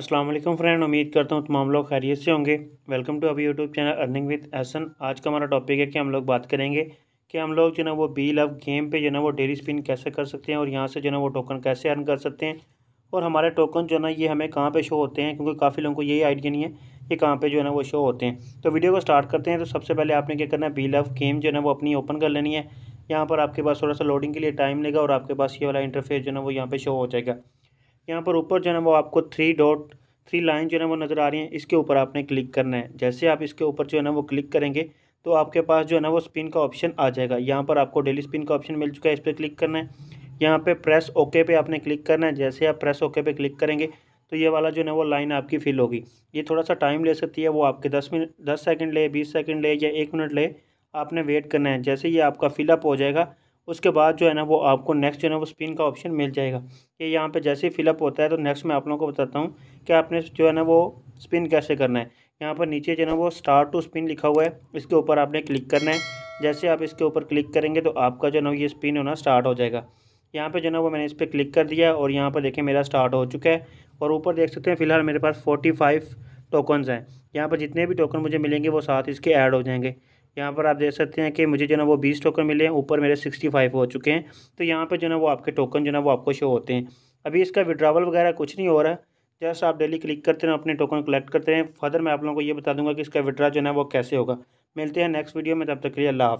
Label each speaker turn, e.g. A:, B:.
A: Aslam friend उम्मीद करता हूँ तमाम लोग खैरियत से होंगे वेलकम टू अभी YouTube channel earning with Ehsan आज का हमारा टॉपिक है कि हम लोग बात करेंगे कि हम लोग जो ना वो बी लव गेम पे जो ना वो डेली स्पिन कैसे कर सकते हैं और यहाँ से जो ना वो टोकन कैसे अर्न कर सकते हैं और हमारे टोकन जो ना ये हमें कहाँ पर शो होते हैं क्योंकि काफ़ी लोगों को यही आइडिया नहीं है कि कहाँ पर जो है ना वो शो होते हैं तो वीडियो को स्टार्ट करते हैं तो सबसे पहले आपने क्या करना है बी लव गेम जो है ना वो अपनी ओपन कर लेनी है यहाँ पर आपके पास थोड़ा सा लोडिंग के लिए टाइम लेगा और आपके पास ये वाला इंटरफेस जो है ना वो यहाँ पर शो हो जाएगा यहाँ पर ऊपर जो है वो आपको थ्री डॉट थ्री लाइन जो है ना वो नज़र आ रही हैं इसके ऊपर आपने क्लिक करना है जैसे आप इसके ऊपर जो है ना वो क्लिक करेंगे तो आपके पास जो है ना वो स्पिन का ऑप्शन आ जाएगा यहाँ पर आपको डेली स्पिन का ऑप्शन मिल चुका है इस पर क्लिक करना है यहाँ पे प्रेस ओके पे आपने क्लिक करना है जैसे आप प्रेस ओके पे क्लिक करेंगे तो ये वाला जो है वो लाइन आपकी फिल होगी ये थोड़ा सा टाइम ले सकती है वो आपके दस मिनट दस सेकेंड ले बीस सेकेंड ले या एक मिनट ले आपने वेट करना है जैसे ये आपका फिलअप हो जाएगा उसके बाद जो है ना वो आपको नेक्स्ट जो है ना वो स्पिन का ऑप्शन मिल जाएगा ये यहाँ पे जैसे ही फिलअप होता है तो नेक्स्ट मैं आप लोगों को बताता हूँ कि आपने जो है ना वो स्पिन कैसे करना है यहाँ पर नीचे जो है ना वो स्टार्ट टू स्पिन लिखा हुआ है इसके ऊपर आपने क्लिक करना है जैसे आप इसके ऊपर क्लिक करेंगे तो आपका जो है ना ये स्पिन होना स्टार्ट हो जाएगा यहाँ पर जो है ना वो मैंने इस पर क्लिक कर दिया और यहाँ पर देखें मेरा स्टार्ट हो चुका है और ऊपर देख सकते हैं फिलहाल मेरे पास फोर्टी फाइव टोकन्स हैं यहाँ पर जितने भी टोकन मुझे मिलेंगे वो साथ इसके ऐड हो जाएंगे यहाँ पर आप देख सकते हैं कि मुझे जो है वो बीस टोकन मिले हैं ऊपर मेरे सिक्सटी फाइव हो चुके हैं तो यहाँ पर जो है वो आपके टोकन जो है वो आपको शो होते हैं अभी इसका विड्रावल वगैरह कुछ नहीं हो रहा है जस्ट आप डेली क्लिक करते रहें अपने टोकन कलेक्ट करते रहें फर्दर मैं आप लोगों को ये बता दूंगा कि इसका विड्रा जो है वो कैसे होगा मिलते हैं नेक्स्ट वीडियो में तब तक के लिए अल्लाह हाफ़